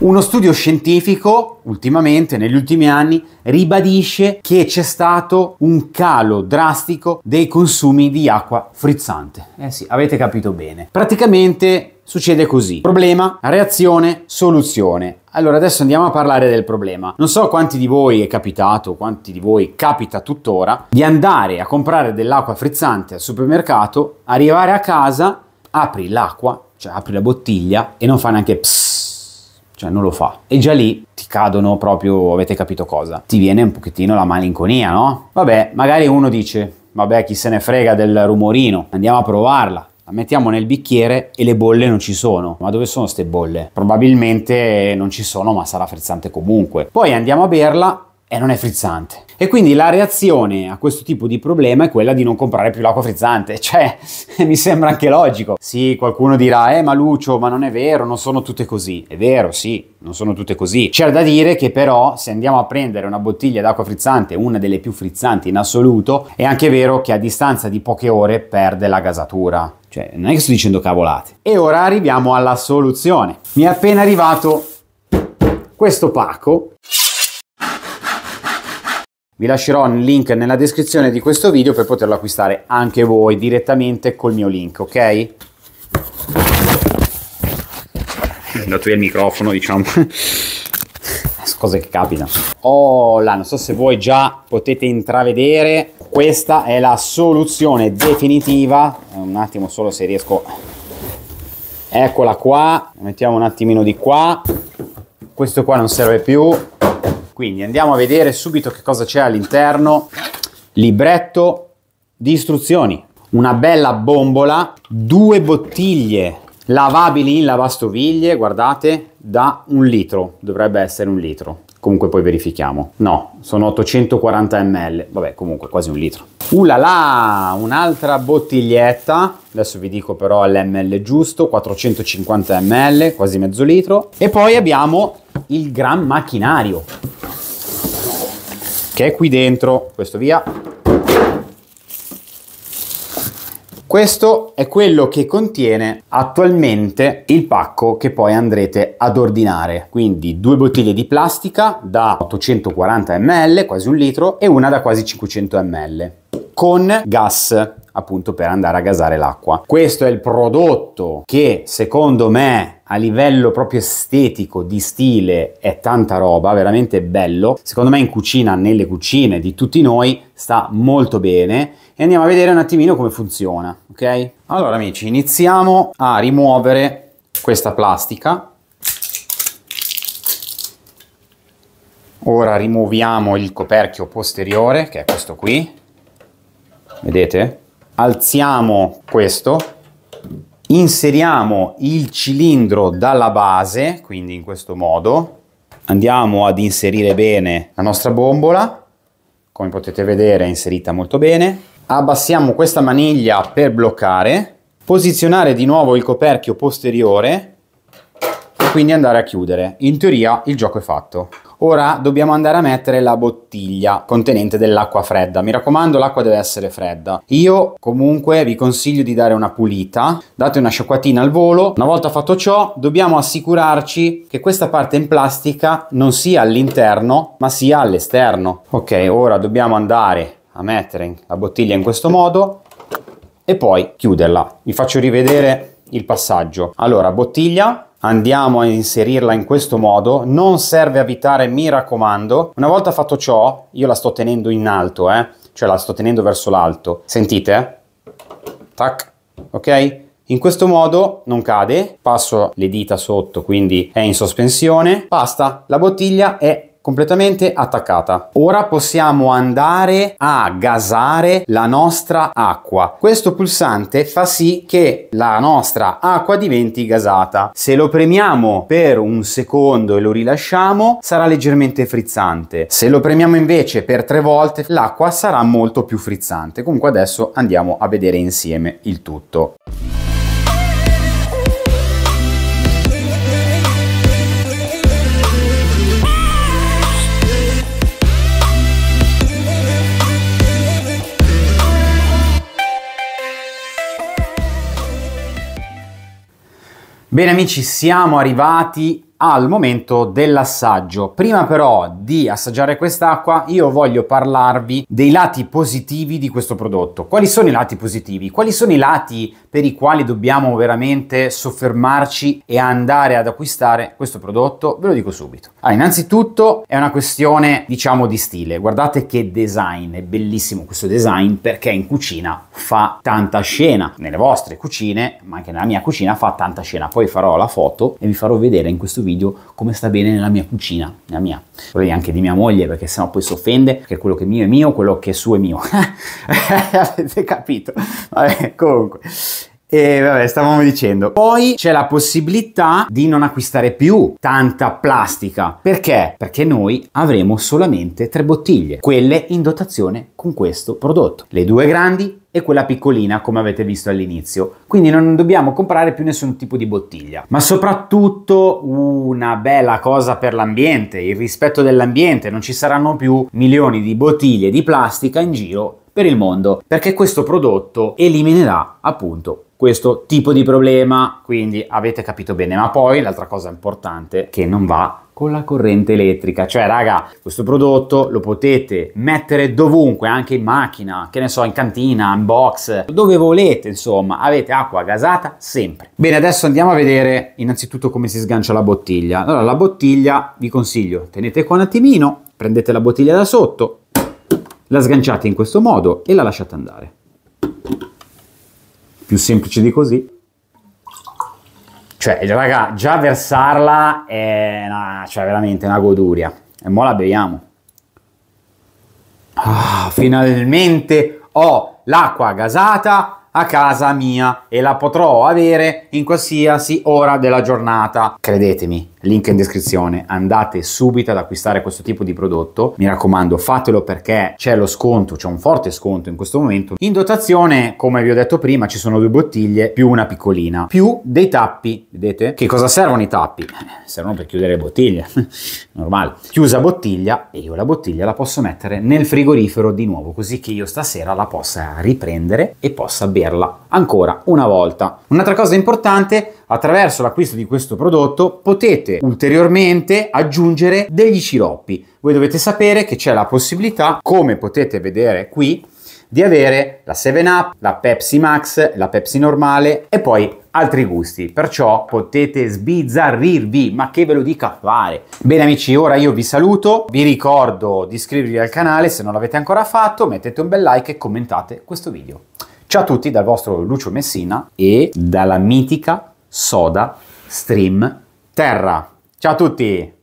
Uno studio scientifico ultimamente, negli ultimi anni, ribadisce che c'è stato un calo drastico dei consumi di acqua frizzante. Eh sì, avete capito bene. Praticamente succede così. Problema, reazione, soluzione. Allora adesso andiamo a parlare del problema. Non so quanti di voi è capitato, quanti di voi capita tuttora, di andare a comprare dell'acqua frizzante al supermercato, arrivare a casa, apri l'acqua, cioè apri la bottiglia e non fa neanche psss cioè non lo fa. E già lì ti cadono proprio, avete capito cosa, ti viene un pochettino la malinconia, no? Vabbè, magari uno dice, vabbè chi se ne frega del rumorino, andiamo a provarla. La mettiamo nel bicchiere e le bolle non ci sono. Ma dove sono queste bolle? Probabilmente non ci sono, ma sarà frizzante comunque. Poi andiamo a berla e non è frizzante. E quindi la reazione a questo tipo di problema è quella di non comprare più l'acqua frizzante, cioè mi sembra anche logico. Sì, qualcuno dirà, eh ma Lucio, ma non è vero, non sono tutte così. È vero, sì, non sono tutte così. C'è da dire che però se andiamo a prendere una bottiglia d'acqua frizzante, una delle più frizzanti in assoluto, è anche vero che a distanza di poche ore perde la gasatura. Cioè, non è che sto dicendo cavolate. E ora arriviamo alla soluzione. Mi è appena arrivato questo pacco. Vi lascerò il link nella descrizione di questo video per poterlo acquistare anche voi direttamente col mio link, ok? È andato via il microfono, diciamo. Cose che capitano. Oh là, non so se voi già potete intravedere, questa è la soluzione definitiva. Un attimo solo se riesco... Eccola qua, mettiamo un attimino di qua. Questo qua non serve più, quindi andiamo a vedere subito che cosa c'è all'interno. Libretto di istruzioni, una bella bombola, due bottiglie lavabili in lavastoviglie, guardate, da un litro, dovrebbe essere un litro. Comunque poi verifichiamo. No, sono 840 ml, vabbè comunque quasi un litro. Ulala, un'altra bottiglietta, adesso vi dico però l'ml giusto, 450 ml, quasi mezzo litro. E poi abbiamo il gran macchinario che è qui dentro, questo via. Questo è quello che contiene attualmente il pacco che poi andrete ad ordinare, quindi due bottiglie di plastica da 840 ml, quasi un litro, e una da quasi 500 ml, con gas appunto per andare a gasare l'acqua. Questo è il prodotto che secondo me a livello proprio estetico, di stile, è tanta roba, veramente bello. Secondo me in cucina, nelle cucine di tutti noi, sta molto bene e andiamo a vedere un attimino come funziona, ok? Allora amici, iniziamo a rimuovere questa plastica. Ora rimuoviamo il coperchio posteriore, che è questo qui. Vedete? alziamo questo, inseriamo il cilindro dalla base, quindi in questo modo, andiamo ad inserire bene la nostra bombola, come potete vedere è inserita molto bene, abbassiamo questa maniglia per bloccare, posizionare di nuovo il coperchio posteriore e quindi andare a chiudere. In teoria il gioco è fatto. Ora dobbiamo andare a mettere la bottiglia contenente dell'acqua fredda. Mi raccomando, l'acqua deve essere fredda. Io comunque vi consiglio di dare una pulita, date una sciacquatina al volo. Una volta fatto ciò, dobbiamo assicurarci che questa parte in plastica non sia all'interno, ma sia all'esterno. Ok, ora dobbiamo andare a mettere la bottiglia in questo modo e poi chiuderla. Vi faccio rivedere il passaggio. Allora, bottiglia andiamo a inserirla in questo modo non serve avvitare mi raccomando una volta fatto ciò io la sto tenendo in alto eh? cioè la sto tenendo verso l'alto sentite eh. tac ok in questo modo non cade passo le dita sotto quindi è in sospensione basta la bottiglia è completamente attaccata. Ora possiamo andare a gasare la nostra acqua. Questo pulsante fa sì che la nostra acqua diventi gasata. Se lo premiamo per un secondo e lo rilasciamo sarà leggermente frizzante. Se lo premiamo invece per tre volte l'acqua sarà molto più frizzante. Comunque adesso andiamo a vedere insieme il tutto. Bene amici, siamo arrivati al momento dell'assaggio. Prima però di assaggiare quest'acqua io voglio parlarvi dei lati positivi di questo prodotto. Quali sono i lati positivi? Quali sono i lati per i quali dobbiamo veramente soffermarci e andare ad acquistare questo prodotto? Ve lo dico subito. Allora, ah, innanzitutto è una questione diciamo di stile. Guardate che design, è bellissimo questo design perché in cucina fa tanta scena. Nelle vostre cucine, ma anche nella mia cucina fa tanta scena. Poi farò la foto e vi farò vedere in questo video video come sta bene nella mia cucina, nella mia. Vorrei anche di mia moglie perché sennò poi si offende che quello che è mio è mio, quello che è suo è mio. Avete capito? Vabbè, comunque. E vabbè, stavamo dicendo. Poi c'è la possibilità di non acquistare più tanta plastica. Perché? Perché noi avremo solamente tre bottiglie, quelle in dotazione con questo prodotto. Le due grandi e quella piccolina come avete visto all'inizio quindi non dobbiamo comprare più nessun tipo di bottiglia ma soprattutto una bella cosa per l'ambiente il rispetto dell'ambiente non ci saranno più milioni di bottiglie di plastica in giro per il mondo perché questo prodotto eliminerà appunto questo tipo di problema, quindi avete capito bene. Ma poi l'altra cosa importante è che non va con la corrente elettrica, cioè raga, questo prodotto lo potete mettere dovunque, anche in macchina, che ne so, in cantina, in box, dove volete, insomma, avete acqua gasata sempre. Bene, adesso andiamo a vedere innanzitutto come si sgancia la bottiglia. Allora, la bottiglia vi consiglio, tenete qua un attimino, prendete la bottiglia da sotto, la sganciate in questo modo e la lasciate andare più semplice di così. Cioè, raga, già versarla è una, cioè, veramente una goduria. E mo la beviamo. Ah, finalmente ho l'acqua gasata a casa mia e la potrò avere in qualsiasi ora della giornata. Credetemi, link in descrizione, andate subito ad acquistare questo tipo di prodotto. Mi raccomando, fatelo perché c'è lo sconto, c'è un forte sconto in questo momento. In dotazione, come vi ho detto prima, ci sono due bottiglie più una piccolina, più dei tappi, vedete? Che cosa servono i tappi? Eh, servono per chiudere le bottiglie, normale. Chiusa bottiglia e io la bottiglia la posso mettere nel frigorifero di nuovo, così che io stasera la possa riprendere e possa bere vederla ancora una volta. Un'altra cosa importante, attraverso l'acquisto di questo prodotto potete ulteriormente aggiungere degli sciroppi. Voi dovete sapere che c'è la possibilità, come potete vedere qui, di avere la 7-Up, la Pepsi Max, la Pepsi normale e poi altri gusti. Perciò potete sbizzarrirvi, ma che ve lo dica fare. Bene amici, ora io vi saluto, vi ricordo di iscrivervi al canale se non l'avete ancora fatto, mettete un bel like e commentate questo video. Ciao a tutti dal vostro Lucio Messina e dalla mitica Soda Stream Terra. Ciao a tutti!